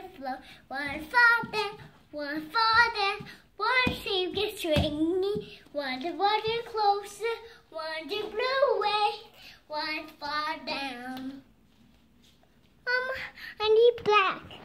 the floor. One for them, one for them. One sheep gets stringy, one to water closer, one to blow away, one far down. Mama, I need black.